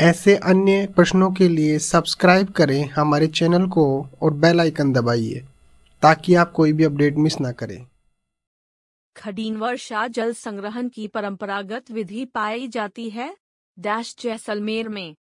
ऐसे अन्य प्रश्नों के लिए सब्सक्राइब करें हमारे चैनल को और बेल आइकन दबाइए ताकि आप कोई भी अपडेट मिस ना करें खडीन वर्षा जल संग्रहण की परंपरागत विधि पाई जाती है डैश जैसलमेर में